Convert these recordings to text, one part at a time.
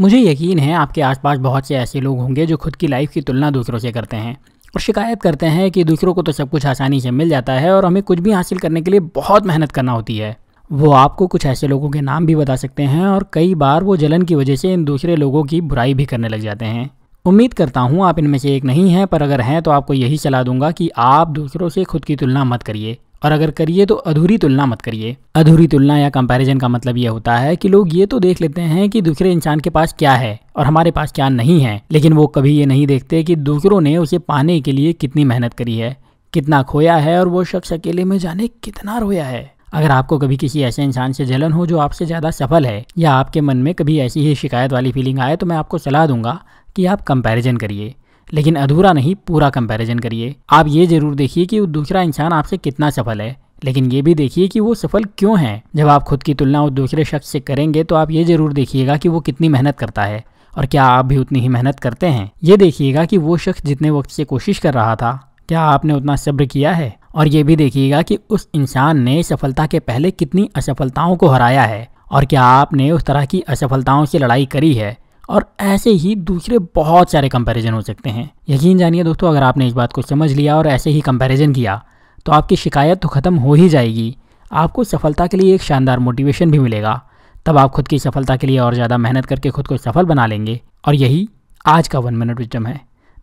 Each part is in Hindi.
मुझे यकीन है आपके आसपास बहुत से ऐसे लोग होंगे जो खुद की लाइफ की तुलना दूसरों से करते हैं और शिकायत करते हैं कि दूसरों को तो सब कुछ आसानी से मिल जाता है और हमें कुछ भी हासिल करने के लिए बहुत मेहनत करना होती है वो आपको कुछ ऐसे लोगों के नाम भी बता सकते हैं और कई बार वो जलन की वजह से इन दूसरे लोगों की बुराई भी करने लग जाते हैं उम्मीद करता हूँ आप इनमें से एक नहीं हैं पर अगर हैं तो आपको यही सलाह दूंगा कि आप दूसरों से खुद की तुलना मत करिए और अगर करिए तो अधूरी तुलना मत करिए अधूरी तुलना या कंपैरिजन का मतलब यह होता है कि लोग ये तो देख लेते हैं कि दूसरे इंसान के पास क्या है और हमारे पास क्या नहीं है लेकिन वो कभी ये नहीं देखते कि दूसरों ने उसे पाने के लिए कितनी मेहनत करी है कितना खोया है और वो शख्स अकेले में जाने कितना रोया है अगर आपको कभी किसी ऐसे इंसान से जलन हो जो आपसे ज़्यादा सफल है या आपके मन में कभी ऐसी ही शिकायत वाली फीलिंग आए तो मैं आपको सलाह दूंगा कि आप कंपैरिजन करिए लेकिन अधूरा नहीं पूरा कंपैरिजन करिए आप ये जरूर देखिए कि वो दूसरा इंसान आपसे कितना सफल है लेकिन ये भी देखिए कि वो सफल क्यों है जब आप खुद की तुलना उस दूसरे शख्स से करेंगे तो आप ये जरूर देखिएगा कि वो कितनी मेहनत करता है और क्या आप भी उतनी ही मेहनत करते हैं ये देखिएगा कि वो शख्स जितने वक्त से कोशिश कर रहा था क्या आपने उतना सब्र किया है और ये भी देखिएगा कि उस इंसान ने सफलता के पहले कितनी असफलताओं को हराया है और क्या आपने उस तरह की असफलताओं से लड़ाई करी है और ऐसे ही दूसरे बहुत सारे कंपैरिजन हो सकते हैं यकीन जानिए दोस्तों अगर आपने इस बात को समझ लिया और ऐसे ही कंपैरिजन किया तो आपकी शिकायत तो ख़त्म हो ही जाएगी आपको सफलता के लिए एक शानदार मोटिवेशन भी मिलेगा तब आप खुद की सफलता के लिए और ज़्यादा मेहनत करके खुद को सफल बना लेंगे और यही आज का वन मिनट विजम है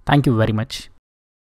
थैंक यू वेरी मच